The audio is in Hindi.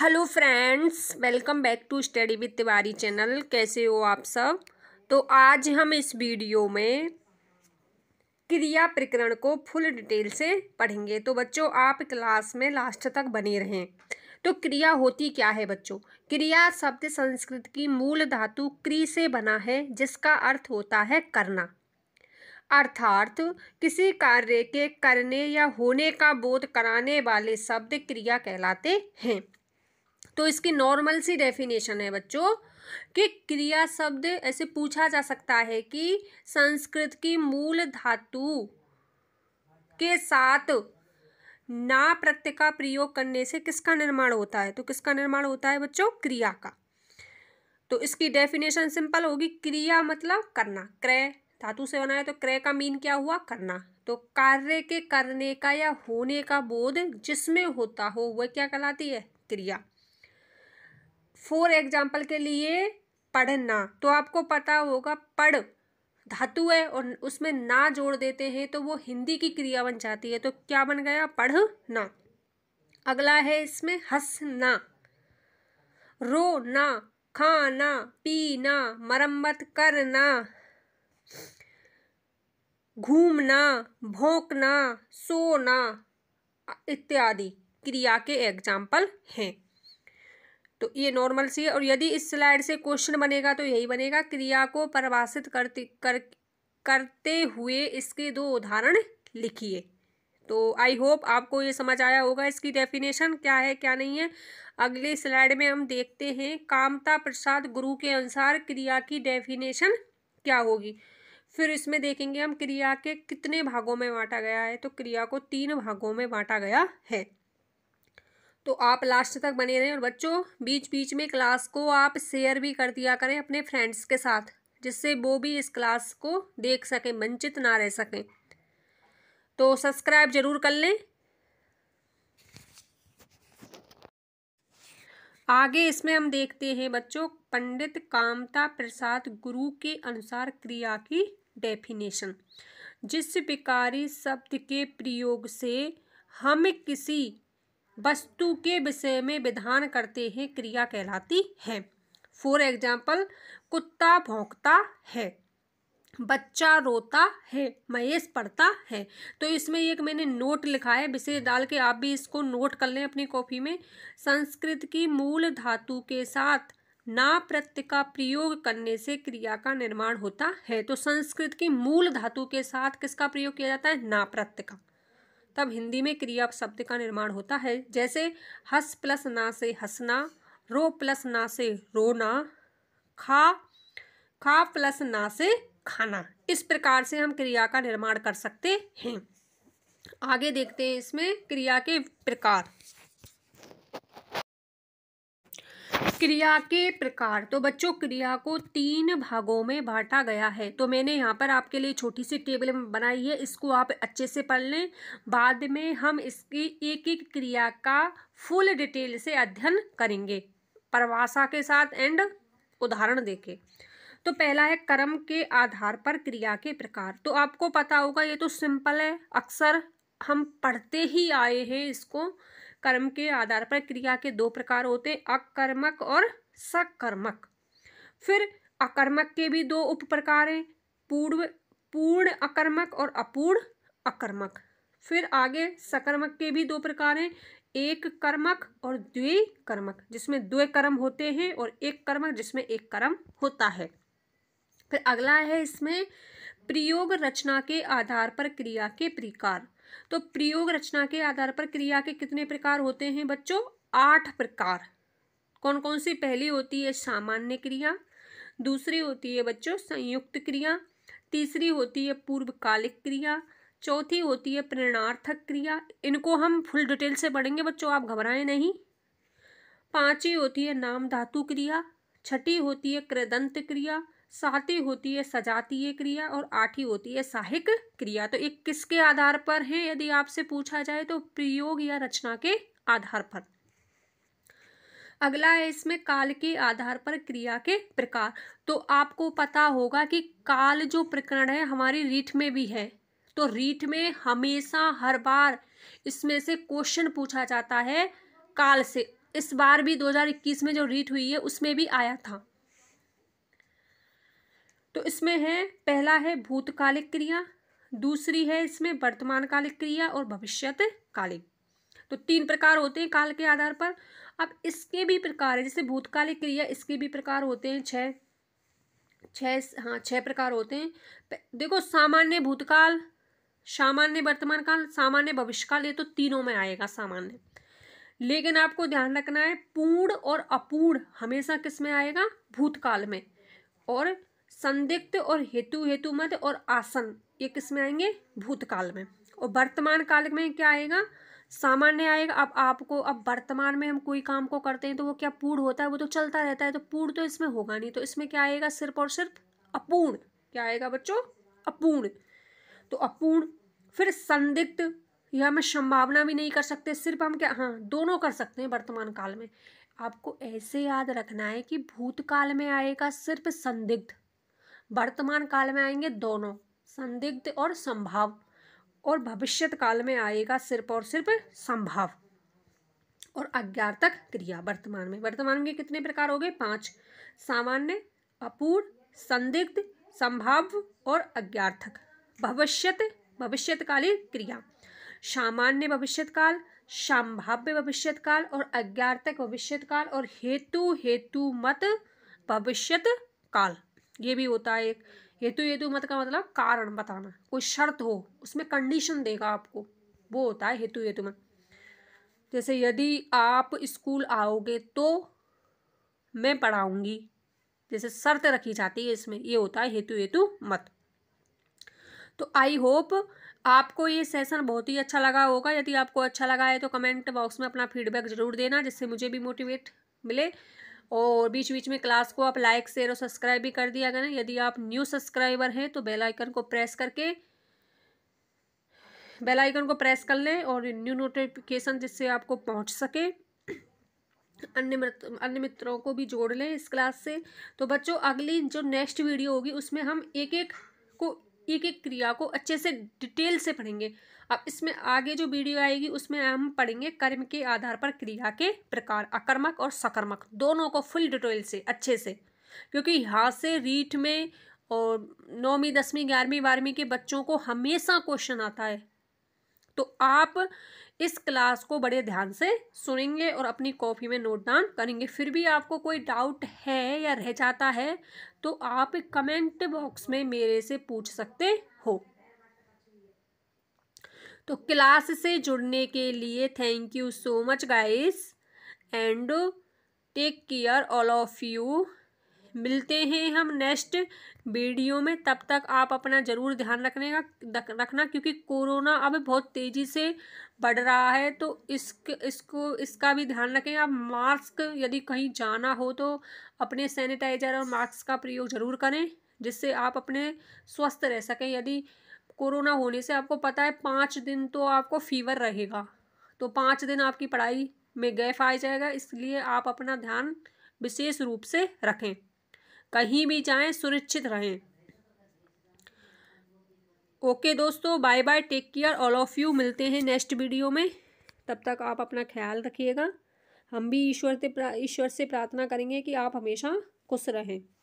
hello friends welcome back to study with Tiwari channel कैसे हो आप सब तो आज हम इस वीडियो में क्रिया प्रकरण को फुल डिटेल से पढ़ेंगे तो बच्चों आप क्लास में लास्ट तक बने रहें तो क्रिया होती क्या है बच्चों क्रिया शब्द संस्कृत की मूल धातु क्री से बना है जिसका अर्थ होता है करना अर्थार्थ किसी कार्य के करने या होने का बोध कराने वाले शब्द क्रिया कहलाते हैं तो इसकी नॉर्मल सी डेफिनेशन है बच्चों कि क्रिया शब्द ऐसे पूछा जा सकता है कि संस्कृत की मूल धातु के साथ ना प्रत्यय का प्रयोग करने से किसका निर्माण होता है तो किसका निर्माण होता है बच्चों क्रिया का तो इसकी डेफिनेशन सिंपल होगी क्रिया मतलब करना क्रय धातु से बना है तो क्रय का मीन क्या हुआ करना तो कार्य के करने का या होने का बोध जिसमें होता हो वह क्या कहलाती है क्रिया फॉर एग्जाम्पल के लिए पढ़ना तो आपको पता होगा पढ़ धातु है और उसमें ना जोड़ देते हैं तो वो हिंदी की क्रिया बन जाती है तो क्या बन गया पढ़ना अगला है इसमें हंसना ना खाना पीना मरम्मत करना घूमना भोंकना सोना इत्यादि क्रिया के एग्जाम्पल हैं तो ये नॉर्मल सी है और यदि इस स्लाइड से क्वेश्चन बनेगा तो यही बनेगा क्रिया को परिभाषित करते कर करते हुए इसके दो उदाहरण लिखिए तो आई होप आपको ये समझ आया होगा इसकी डेफिनेशन क्या है क्या नहीं है अगले स्लाइड में हम देखते हैं कामता प्रसाद गुरु के अनुसार क्रिया की डेफिनेशन क्या होगी फिर इसमें देखेंगे हम क्रिया के कितने भागों में बांटा गया है तो क्रिया को तीन भागों में बांटा गया है तो आप लास्ट तक बने रहें और बच्चों बीच बीच में क्लास को आप शेयर भी कर दिया करें अपने फ्रेंड्स के साथ जिससे वो भी इस क्लास को देख सकें वंचित ना रह सकें तो सब्सक्राइब जरूर कर लें आगे इसमें हम देखते हैं बच्चों पंडित कामता प्रसाद गुरु के अनुसार क्रिया की डेफिनेशन जिस विकारी शब्द के प्रयोग से हम किसी वस्तु के विषय में विधान करते हैं क्रिया कहलाती है फॉर एग्जाम्पल कुत्ता भोंकता है बच्चा रोता है महेश पढ़ता है तो इसमें एक मैंने नोट लिखा है विषय डाल के आप भी इसको नोट कर लें अपनी कॉपी में संस्कृत की मूल धातु के साथ ना प्रत्य का प्रयोग करने से क्रिया का निर्माण होता है तो संस्कृत की मूल धातु के साथ किसका प्रयोग किया जाता है ना प्रत्य का तब हिंदी में क्रिया शब्द का निर्माण होता है जैसे हस प्लस ना से हंसना रो प्लस ना से रोना खा खा प्लस ना से खाना इस प्रकार से हम क्रिया का निर्माण कर सकते हैं आगे देखते हैं इसमें क्रिया के प्रकार क्रिया के प्रकार तो बच्चों क्रिया को तीन भागों में बांटा गया है तो मैंने यहाँ पर आपके लिए छोटी सी टेबल बनाई है इसको आप अच्छे से पढ़ लें बाद में हम इसकी एक एक क्रिया का फुल डिटेल से अध्ययन करेंगे परवासा के साथ एंड उदाहरण देके तो पहला है कर्म के आधार पर क्रिया के प्रकार तो आपको पता होगा ये तो सिंपल है अक्सर हम पढ़ते ही आए हैं इसको कर्म के आधार पर क्रिया के दो प्रकार होते हैं अकर्मक और सकर्मक फिर अकर्मक के भी दो उप प्रकार हैं पूर्व पूर्ण अकर्मक और अपूर्ण अकर्मक फिर आगे सकर्मक के भी दो प्रकार हैं एक कर्मक और द्वि कर्मक जिसमें द्वे कर्म होते हैं और एक कर्मक जिसमें एक कर्म होता है फिर अगला है इसमें प्रयोग रचना के आधार पर क्रिया के प्रकार तो प्रयोग रचना के आधार पर क्रिया के कितने प्रकार होते हैं बच्चों आठ प्रकार कौन कौन सी पहली होती है सामान्य क्रिया दूसरी होती है बच्चों संयुक्त क्रिया तीसरी होती है पूर्वकालिक क्रिया चौथी होती है प्रेरणार्थक क्रिया इनको हम फुल डिटेल से पढ़ेंगे बच्चों आप घबराएं नहीं पांचवी होती है नाम धातु क्रिया छठी होती है कृदंत क्रिया साती होती है सजातीय क्रिया और आठी होती है साहिक क्रिया तो ये किसके आधार पर है यदि आपसे पूछा जाए तो प्रयोग या रचना के आधार पर अगला है इसमें काल के आधार पर क्रिया के प्रकार तो आपको पता होगा कि काल जो प्रकरण है हमारी रीठ में भी है तो रीट में हमेशा हर बार इसमें से क्वेश्चन पूछा जाता है काल से इस बार भी 2021 में जो रीट हुई है उसमें भी आया था तो इसमें है पहला है भूतकालिक क्रिया दूसरी है इसमें वर्तमान कालिक क्रिया और भविष्यत कालिक तो तीन प्रकार होते हैं काल के आधार पर अब इसके भी प्रकार है जैसे भूतकालिक क्रिया इसके भी प्रकार होते हैं छः छः हाँ छः प्रकार होते हैं देखो सामान्य भूतकाल सामान्य वर्तमान काल सामान्य भविष्यकाल ये तो तीनों में आएगा सामान्य लेकिन आपको ध्यान रखना है पूर्ण और अपूर्ण हमेशा किस में आएगा भूतकाल में और संदिग्ध और हेतु हेतु मत और आसन ये किस में आएंगे भूतकाल में और वर्तमान काल में क्या आएगा सामान्य आएगा अब आपको अब वर्तमान में हम कोई काम को करते हैं तो वो क्या पूर्ण होता है वो तो चलता रहता है तो पूर्ण तो इसमें होगा नहीं तो इसमें क्या आएगा सिर्फ और सिर्फ अपूर्ण क्या आएगा बच्चों अपूर्ण तो अपूर्ण फिर संदिग्ध यह हम संभावना भी नहीं कर सकते सिर्फ हम क्या हाँ दोनों कर सकते हैं वर्तमान काल में आपको ऐसे याद रखना है कि भूतकाल में आएगा सिर्फ संदिग्ध वर्तमान काल में आएंगे दोनों संदिग्ध और संभाव और भविष्यत काल में आएगा सिर्फ और सिर्फ संभाव और अज्ञातक क्रिया वर्तमान में वर्तमान में कितने प्रकार हो गए पांच सामान्य अपूर्ण संदिग्ध संभाव्य और अज्ञार्थक भविष्यत भविष्यतकालीन क्रिया सामान्य भविष्यतकाल संभाव्य भविष्यतकाल और अज्ञार्थक भविष्यतकाल और हेतु हेतु मत भविष्यत काल ये भी होता है एक हेतु तो, हेतु तो मत का मतलब कारण बताना कोई शर्त हो उसमें कंडीशन देगा आपको वो होता है हेतु हेतु मत जैसे यदि आप स्कूल आओगे तो मैं पढ़ाऊंगी जैसे शर्त रखी जाती है इसमें ये होता है हेतु हेतु मत तो आई होप आपको ये सेशन बहुत ही अच्छा लगा होगा यदि आपको अच्छा लगा है तो कमेंट बॉक्स में अपना फीडबैक ज़रूर देना जिससे मुझे भी मोटिवेट मिले और बीच बीच में क्लास को आप लाइक शेयर और सब्सक्राइब भी कर दिया करें यदि आप न्यू सब्सक्राइबर हैं तो बेल आइकन को प्रेस करके बेल आइकन को प्रेस कर लें और न्यू नोटिफिकेशन जिससे आपको पहुंच सके अन्य मित्र अन्य मित्रों को भी जोड़ लें इस क्लास से तो बच्चों अगली जो नेक्स्ट वीडियो होगी उसमें हम एक एक को एक एक क्रिया को अच्छे से डिटेल से पढ़ेंगे अब इसमें आगे जो वीडियो आएगी उसमें हम पढ़ेंगे कर्म के आधार पर क्रिया के प्रकार अकर्मक और सकर्मक दोनों को फुल डिटेल से अच्छे से क्योंकि यहाँ से रीट में और नौवीं दसवीं ग्यारहवीं बारहवीं के बच्चों को हमेशा क्वेश्चन आता है तो आप इस क्लास को बड़े ध्यान से सुनेंगे और अपनी कॉपी में नोट डाउन करेंगे फिर भी आपको कोई डाउट है या रह जाता है तो आप कमेंट बॉक्स में मेरे से पूछ सकते हो तो क्लास से जुड़ने के लिए thank you so much guys and take care all of you मिलते हैं हम नेक्स्ट वीडियो में तब तक आप अपना ज़रूर ध्यान रखने का रखना क्योंकि कोरोना अब बहुत तेज़ी से बढ़ रहा है तो इस इसको इसका भी ध्यान रखें आप मास्क यदि कहीं जाना हो तो अपने सैनिटाइज़र और मास्क का प्रयोग ज़रूर करें जिससे आप अपने स्वस्थ रह सकें यदि कोरोना होने से आपको पता है पाँच दिन तो आपको फीवर रहेगा तो पाँच दिन आपकी पढ़ाई में गैप आ जाएगा इसलिए आप अपना ध्यान विशेष रूप से रखें कहीं भी जाएं सुरक्षित रहें ओके दोस्तों bye bye take care all of you मिलते हैं नेक्स्ट वीडियो में तब तक आप अपना ख्याल रखिएगा हम भी ईश्वर से ईश्वर से प्रार्थना करेंगे कि आप हमेशा खुश रहें